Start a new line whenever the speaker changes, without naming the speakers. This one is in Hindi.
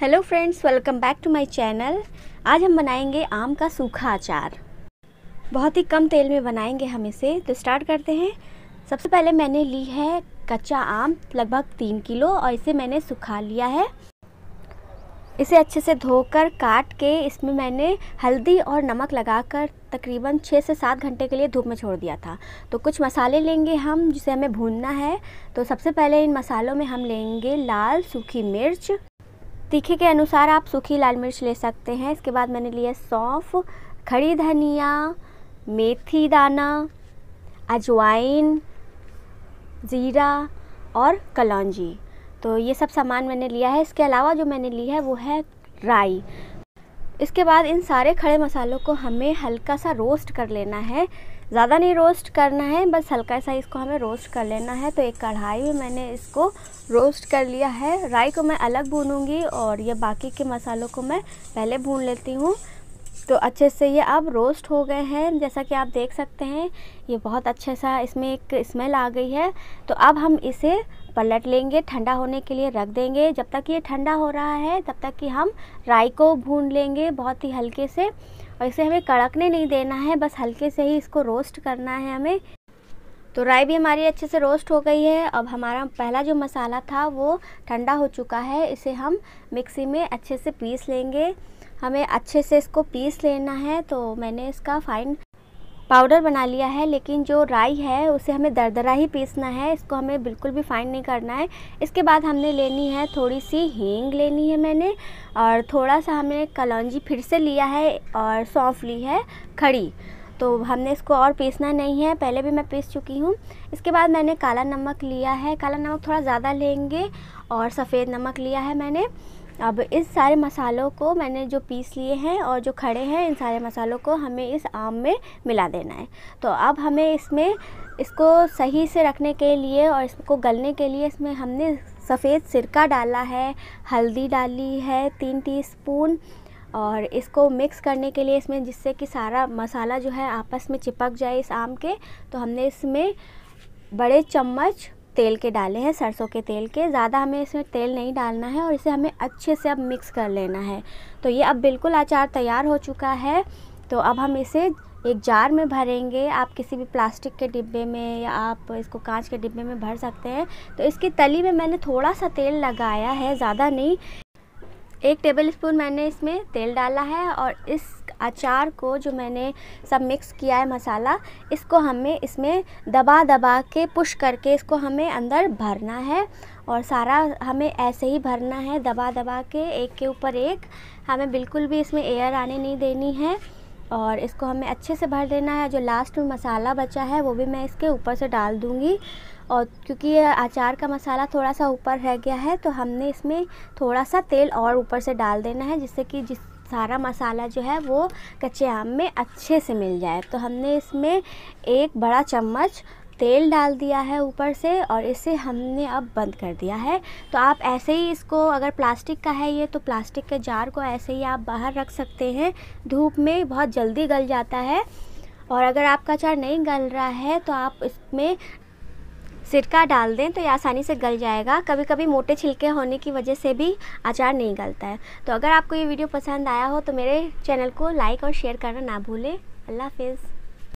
hello friends welcome back to my channel आज हम बनाएंगे आम का सूखा अचार बहुत ही कम तेल में बनाएंगे हम इसे तो स्टार्ट करते हैं सबसे पहले मैंने ली है कच्चा आम लगभग तीन किलो और इसे मैंने सुखा लिया है इसे अच्छे से धोकर काट के इसमें मैंने हल्दी और नमक लगाकर तकरीबन छः से सात घंटे के लिए धूप में छोड़ दिया था तो कुछ मसाले लेंगे हम जिसे हमें भूनना है तो सबसे पहले इन मसालों में हम लेंगे लाल सूखी मिर्च तीखे के अनुसार आप सूखी लाल मिर्च ले सकते हैं इसके बाद मैंने लिया सौंफ खड़ी धनिया मेथी दाना अजवाइन ज़ीरा और कलौजी तो ये सब सामान मैंने लिया है इसके अलावा जो मैंने ली है वो है राई इसके बाद इन सारे खड़े मसालों को हमें हल्का सा रोस्ट कर लेना है ज़्यादा नहीं रोस्ट करना है बस हल्का सा इसको हमें रोस्ट कर लेना है तो एक कढ़ाई में मैंने इसको रोस्ट कर लिया है राई को मैं अलग भूनूंगी और ये बाकी के मसालों को मैं पहले भून लेती हूँ तो अच्छे से ये अब रोस्ट हो गए हैं जैसा कि आप देख सकते हैं ये बहुत अच्छे सा इसमें एक स्मेल आ गई है तो अब हम इसे पलट लेंगे ठंडा होने के लिए रख देंगे जब तक ये ठंडा हो रहा है तब तक कि हम राई को भून लेंगे बहुत ही हल्के से और इसे हमें कड़कने नहीं देना है बस हल्के से ही इसको रोस्ट करना है हमें तो राई भी हमारी अच्छे से रोस्ट हो गई है अब हमारा पहला जो मसाला था वो ठंडा हो चुका है इसे हम मिक्सी में अच्छे से पीस लेंगे हमें अच्छे से इसको पीस लेना है तो मैंने इसका फाइन पाउडर बना लिया है लेकिन जो राई है उसे हमें दरदरा ही पीसना है इसको हमें बिल्कुल भी फाइन नहीं करना है इसके बाद हमने लेनी है थोड़ी सी हींग लेनी है मैंने और थोड़ा सा हमने कलौजी फिर से लिया है और सौंफ ली है खड़ी तो हमने इसको और पीसना नहीं है पहले भी मैं पीस चुकी हूँ इसके बाद मैंने काला नमक लिया है काला नमक थोड़ा ज़्यादा लेंगे और सफ़ेद नमक लिया है मैंने अब इस सारे मसालों को मैंने जो पीस लिए हैं और जो खड़े हैं इन सारे मसालों को हमें इस आम में मिला देना है तो अब हमें इसमें इसको सही से रखने के लिए और इसको गलने के लिए इसमें हमने सफ़ेद सिरका डाला है हल्दी डाली है तीन टीस्पून और इसको मिक्स करने के लिए इसमें जिससे कि सारा मसाला जो है आपस में चिपक जाए इस आम के तो हमने इसमें बड़े चम्मच तेल के डाले हैं सरसों के तेल के ज़्यादा हमें इसमें तेल नहीं डालना है और इसे हमें अच्छे से अब मिक्स कर लेना है तो ये अब बिल्कुल अचार तैयार हो चुका है तो अब हम इसे एक जार में भरेंगे आप किसी भी प्लास्टिक के डिब्बे में या आप इसको कांच के डिब्बे में भर सकते हैं तो इसकी तली में मैंने थोड़ा सा तेल लगाया है ज़्यादा नहीं एक टेबल स्पून मैंने इसमें तेल डाला है और इस अचार को जो मैंने सब मिक्स किया है मसाला इसको हमें इसमें दबा दबा के पुश करके इसको हमें अंदर भरना है और सारा हमें ऐसे ही भरना है दबा दबा के एक के ऊपर एक हमें बिल्कुल भी इसमें एयर आने नहीं देनी है और इसको हमें अच्छे से भर देना है जो लास्ट में मसाला बचा है वो भी मैं इसके ऊपर से डाल दूँगी और क्योंकि ये अचार का मसाला थोड़ा सा ऊपर रह गया है तो हमने इसमें थोड़ा सा तेल और ऊपर से डाल देना है जिससे कि जिस सारा मसाला जो है वो कच्चे आम में अच्छे से मिल जाए तो हमने इसमें एक बड़ा चम्मच तेल डाल दिया है ऊपर से और इसे हमने अब बंद कर दिया है तो आप ऐसे ही इसको अगर प्लास्टिक का है ये तो प्लास्टिक के जार को ऐसे ही आप बाहर रख सकते हैं धूप में बहुत जल्दी गल जाता है और अगर आपका अचार नहीं गल रहा है तो आप इसमें सिरका डाल दें तो ये आसानी से गल जाएगा कभी कभी मोटे छिलके होने की वजह से भी अचार नहीं गलता है तो अगर आपको ये वीडियो पसंद आया हो तो मेरे चैनल को लाइक और शेयर करना ना भूलें अल्लाह हाफिज़